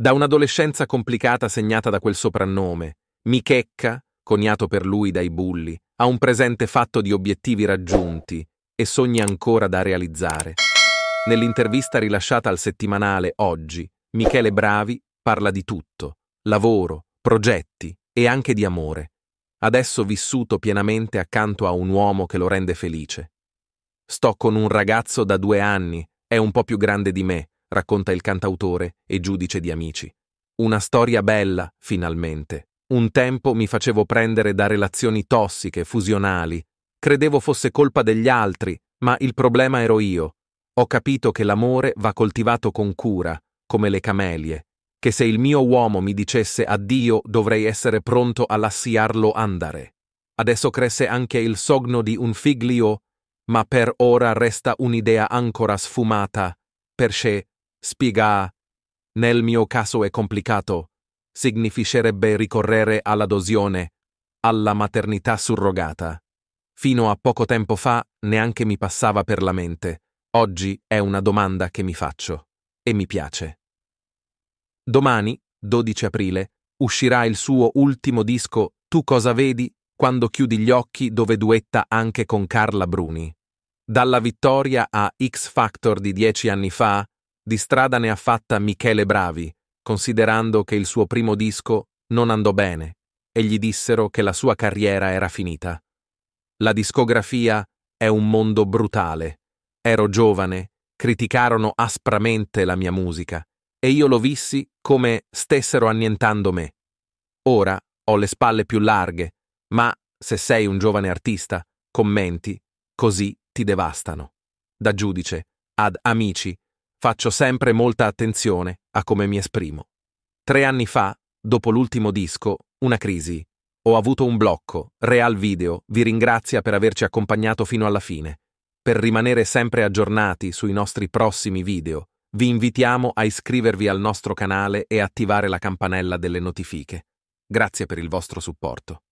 Da un'adolescenza complicata segnata da quel soprannome, Michecca, coniato per lui dai bulli, a un presente fatto di obiettivi raggiunti e sogni ancora da realizzare. Nell'intervista rilasciata al settimanale Oggi, Michele Bravi parla di tutto, lavoro, progetti e anche di amore, adesso vissuto pienamente accanto a un uomo che lo rende felice. Sto con un ragazzo da due anni, è un po' più grande di me, racconta il cantautore e giudice di Amici. Una storia bella, finalmente. Un tempo mi facevo prendere da relazioni tossiche, fusionali. Credevo fosse colpa degli altri, ma il problema ero io. Ho capito che l'amore va coltivato con cura, come le camelie, che se il mio uomo mi dicesse addio dovrei essere pronto a lassiarlo andare. Adesso cresce anche il sogno di un figlio, ma per ora resta un'idea ancora sfumata, perché Spiega, nel mio caso è complicato, significherebbe ricorrere all'adosione, alla maternità surrogata. Fino a poco tempo fa neanche mi passava per la mente. Oggi è una domanda che mi faccio e mi piace. Domani, 12 aprile, uscirà il suo ultimo disco Tu cosa vedi quando chiudi gli occhi dove duetta anche con Carla Bruni. Dalla vittoria a X Factor di dieci anni fa, di strada ne ha fatta Michele Bravi, considerando che il suo primo disco non andò bene e gli dissero che la sua carriera era finita. La discografia è un mondo brutale. Ero giovane, criticarono aspramente la mia musica e io lo vissi come stessero annientando me. Ora ho le spalle più larghe, ma se sei un giovane artista, commenti, così ti devastano. Da giudice, ad amici, Faccio sempre molta attenzione a come mi esprimo. Tre anni fa, dopo l'ultimo disco, Una crisi, ho avuto un blocco. Real Video vi ringrazia per averci accompagnato fino alla fine. Per rimanere sempre aggiornati sui nostri prossimi video, vi invitiamo a iscrivervi al nostro canale e attivare la campanella delle notifiche. Grazie per il vostro supporto.